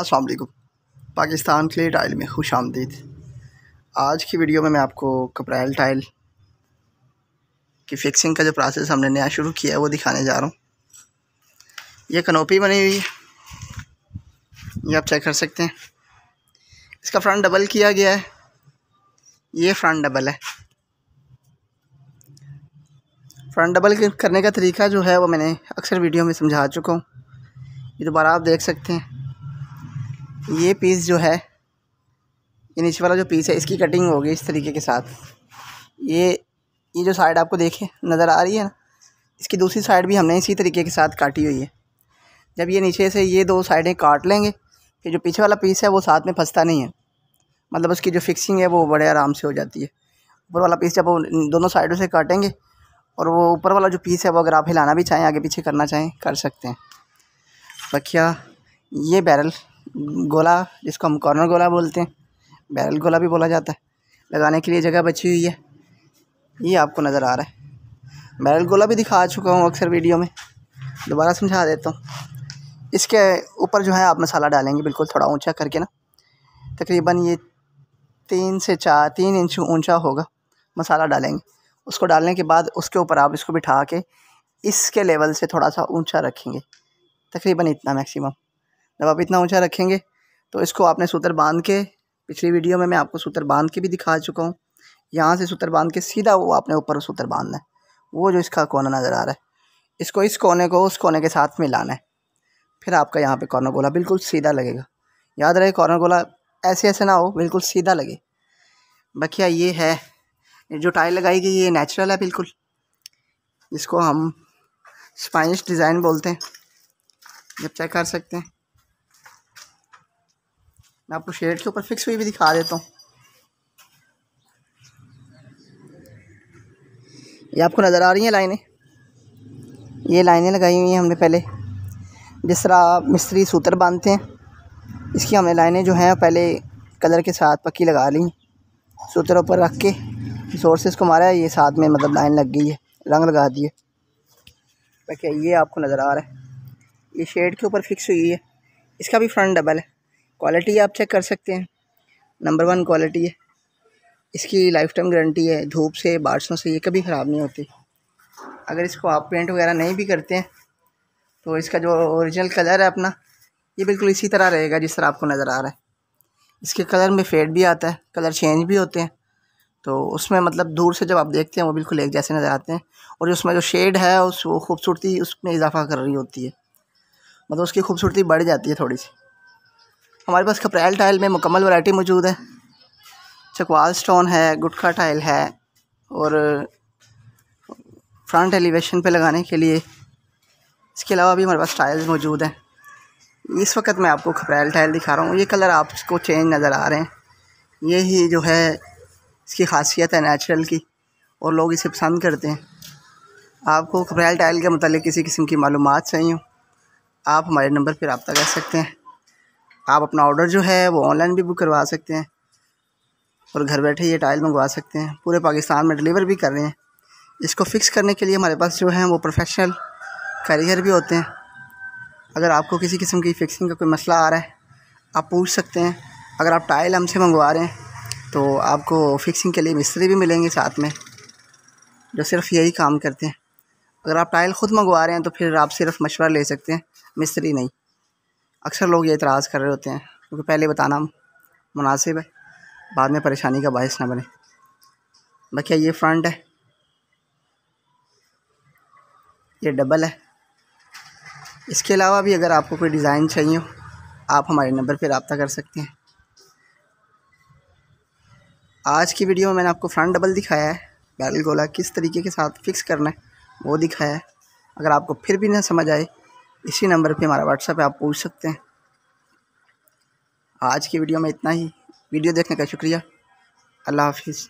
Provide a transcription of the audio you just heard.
अस्सलाम वालेकुम Pakistan clay tile में खुश आमदीद आज की वीडियो में मैं आपको कपरैल टाइल की फिक्सिंग का जो प्रोसेस हमने नया शुरू किया है वो दिखाने जा रहा हूँ ये कनोपी बनी हुई है ये आप चेक कर सकते हैं इसका फ्रंट डबल किया गया है ये फ्रंट डबल है फ्रंट डबल करने का तरीका जो है वो मैंने अक्सर वीडियो में समझा चुका हूँ ये दोबारा आप देख सकते हैं ये पीस जो है ये नीचे वाला जो पीस है इसकी कटिंग होगी इस तरीके के साथ ये ये जो साइड आपको देखे नज़र आ रही है ना इसकी दूसरी साइड भी हमने इसी तरीके के साथ काटी हुई है जब ये नीचे से ये दो साइडें काट लेंगे फिर जो पीछे वाला पीस है वो साथ में फंसता नहीं है मतलब उसकी जो फिक्सिंग है वो बड़े आराम से हो जाती है ऊपर वाला पीस जब वो दोनों साइडों से काटेंगे और वो ऊपर वाला जो पीस है वो अगर आप हिलाना भी चाहें आगे पीछे करना चाहें कर सकते हैं बखिया ये बैरल गोला जिसको हम कॉर्नर गोला बोलते हैं बैरल गोला भी बोला जाता है लगाने के लिए जगह बची हुई है ये आपको नज़र आ रहा है बैरल गोला भी दिखा चुका हूँ अक्सर वीडियो में दोबारा समझा देता हूँ इसके ऊपर जो है आप मसाला डालेंगे बिल्कुल थोड़ा ऊंचा करके ना तकरीबन ये तीन से चार तीन इंच ऊंचा होगा मसाला डालेंगे उसको डालने के बाद उसके ऊपर आप इसको बिठा के इसके लेवल से थोड़ा सा ऊंचा रखेंगे तकरीबन इतना मैक्सिमम जब आप इतना ऊंचा रखेंगे तो इसको आपने सूत्र बांध के पिछली वीडियो में मैं आपको सूत्र बांध के भी दिखा चुका हूँ यहाँ से सूत्र बांध के सीधा वो आपने ऊपर सूत्र बांधना है वो जो इसका कोना नज़र आ रहा है इसको इस कोने को उस कोने के साथ मिलाना है फिर आपका यहाँ पर कॉर्नर गोला बिल्कुल सीधा लगेगा याद रहे कॉर्नर गोला ऐसे ऐसे ना हो बिल्कुल सीधा लगे बखिया ये है जो टाइल लगाई गई ये नेचुरल है बिल्कुल इसको हम स्पाइनिश डिज़ाइन बोलते हैं जब चेक कर सकते हैं मैं आपको शेड के ऊपर फिक्स हुई भी दिखा देता हूँ ये आपको नज़र आ रही हैं लाइनें ये लाइनें लगाई हुई हैं हमने पहले जिस तरह मिस्त्री सूत्र बांधते हैं इसकी हमने लाइनें जो हैं पहले कलर के साथ पक्की लगा ली सूत्र पर रख के जोर से इसको मारा है ये साथ में मतलब लाइन लग गई है रंग लगा दिए ये आपको नज़र आ रहा है ये शेड के ऊपर फिक्स हुई है इसका भी फ्रंट डबल है क्वालिटी आप चेक कर सकते हैं नंबर वन क्वालिटी है इसकी लाइफ टाइम गारंटी है धूप से बारिशों से ये कभी ख़राब नहीं होती अगर इसको आप पेंट वगैरह नहीं भी करते हैं तो इसका जो ओरिजिनल कलर है अपना ये बिल्कुल इसी तरह रहेगा जिस तरह आपको नज़र आ रहा है इसके कलर में फेड भी आता है कलर चेंज भी होते हैं तो उसमें मतलब दूर से जब आप देखते हैं वो बिल्कुल एक जैसे नज़र आते हैं और उसमें जो शेड है उस वो खूबसूरती उसमें इजाफा कर रही होती है मतलब उसकी खूबसूरती बढ़ जाती है थोड़ी सी हमारे पास खपरेल टाइल में मुकम्मल वैरायटी मौजूद है चकवाल स्टोन है गुटखा टाइल है और फ्रंट एलिवेशन पे लगाने के लिए इसके अलावा भी हमारे पास टाइल्स मौजूद हैं इस वक्त मैं आपको खपरेल टाइल दिखा रहा हूँ ये कलर आपको चेंज नज़र आ रहे हैं ये ही जो है इसकी खासियत है नेचुरल की और लोग इसे पसंद करते हैं आपको खपरेल टाइल के मतलब किसी किस्म की मालूम चाहिए आप हमारे नंबर पर रबता कर सकते हैं आप अपना ऑर्डर जो है वो ऑनलाइन भी बुक करवा सकते हैं और घर बैठे ये टाइल मंगवा सकते हैं पूरे पाकिस्तान में डिलीवर भी कर रहे हैं इसको फिक्स करने के लिए हमारे पास जो है वो प्रोफेशनल करियर भी होते हैं अगर आपको किसी किस्म की फिक्सिंग का कोई मसला आ रहा है आप पूछ सकते हैं अगर आप टाइल हमसे मंगवा रहे हैं तो आपको फिक्सिंग के लिए मिस्त्री भी मिलेंगे साथ में जो सिर्फ यही काम करते हैं अगर आप टाइल ख़ुद मंगवा रहे हैं तो फिर आप सिर्फ मशवरा ले सकते हैं मिस्त्री नहीं अक्सर लोग ये एतराज़ कर रहे होते हैं क्योंकि पहले बताना मुनासिब है बाद में परेशानी का बायस ना बने बाकी ये फ्रंट है ये डबल है इसके अलावा भी अगर आपको कोई डिज़ाइन चाहिए हो आप हमारे नंबर पर रबता कर सकते हैं आज की वीडियो में मैंने आपको फ्रंट डबल दिखाया है बैरल गोला किस तरीके के साथ फ़िक्स करना है वो दिखाया है अगर आपको फिर भी ना समझ आए इसी नंबर पे हमारा व्हाट्सअप है आप पूछ सकते हैं आज की वीडियो में इतना ही वीडियो देखने का शुक्रिया अल्लाह हाफिज़